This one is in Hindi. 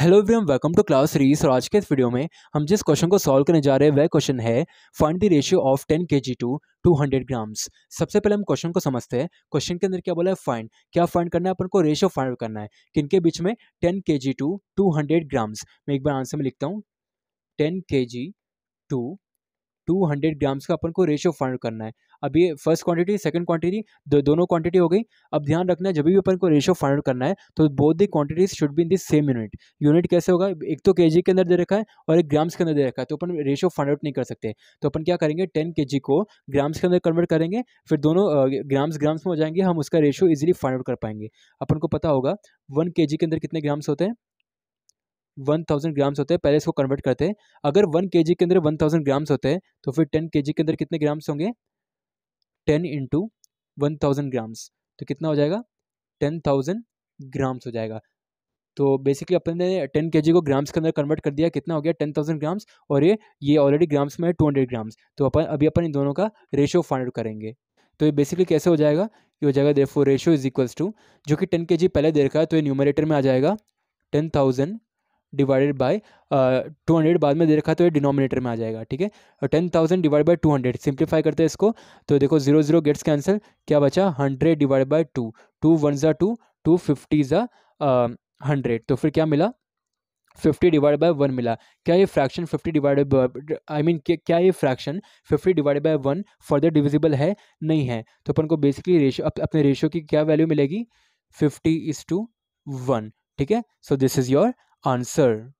hello everyone welcome to class series और आज के इस वीडियो में हम जिस क्वेश्चन को सॉल्व करने जा रहे हैं वह क्वेश्चन है find the ratio of 10 K G to two hundred grams सबसे पहले हम क्वेश्चन को समझते हैं क्वेश्चन के अंदर क्या बोला है फाइंड क्या फाइंड करना है अपन को रेशियो फाइंड करना है किनके बीच में ten K G to two hundred grams मैं एक बार आंसर में लिखता हूँ ten K G to two hundred grams का अपन को रेशियो फाइंड करना है अब ये फर्स्ट क्वांटिटी सेकंड क्वांटिटी दो, दोनों क्वांटिटी हो गई अब ध्यान रखना है जब भी अपन को रेशियो फाइंड करना है तो both the quantities should be in this same unit unit कैसे होगा एक तो के के अंदर दे रखा है और एक ग्राम्स के अंदर दे रखा है तो अपन रेशियो फाइंड आउट नहीं कर सकते तो अपन क्या करेंगे टेन के को ग्राम्स के अंदर कन्वर्ट करेंगे फिर दोनों ग्राम्स ग्राम्स में हो जाएंगे हम उसका रेशियो ईजिली फाइंड आउट कर पाएंगे अपन को पता होगा वन के के अंदर कितने ग्राम्स होते हैं वन थाउजेंड ग्राम्स होते हैं पहले इसको कन्वर्ट करते हैं अगर वन के के अंदर वन थाउजेंड ग्राम्स होते हैं तो फिर टेन के के अंदर कितने ग्राम्स होंगे ten into one thousand grams तो कितना हो जाएगा टेन थाउजेंड ग्राम्स हो जाएगा तो बेसिकली अपन ने टेन के को ग्राम्स के अंदर कन्वर्ट कर दिया कितना हो गया टेन थाउजेंड ग्राम्स और ये ये ऑलरेडी ग्राम्स में है टू हंड्रेड ग्राम्स तो अपन अभी अपन इन दोनों का रेशो फाइंड करेंगे तो ये बेसिकली कैसे हो जाएगा ये हो जाएगा there four ratio is equals to जो कि टेन के पहले दे रखा है तो ये न्यूमरेटर में आ जाएगा ten thousand divided by two hundred बाद में दे रखा तो ये डिनोमिनेटर में आ जाएगा ठीक है ten thousand divide by two hundred simplify करते हैं इसको तो देखो जीरो जीरो गेट्स कैंसिल क्या बचा hundred divide by two two one ज़ा टू टू फिफ्टी ज़ा हंड्रेड तो फिर क्या मिला फिफ्टी डिवाइड बाय वन मिला क्या ये fraction fifty divide I mean क्या ये fraction fifty divide by one further divisible है नहीं है तो अपन को बेसिकली रेशो अपने रेशो की क्या वैल्यू मिलेगी फिफ्टी इज टू वन ठीक है so this is your answer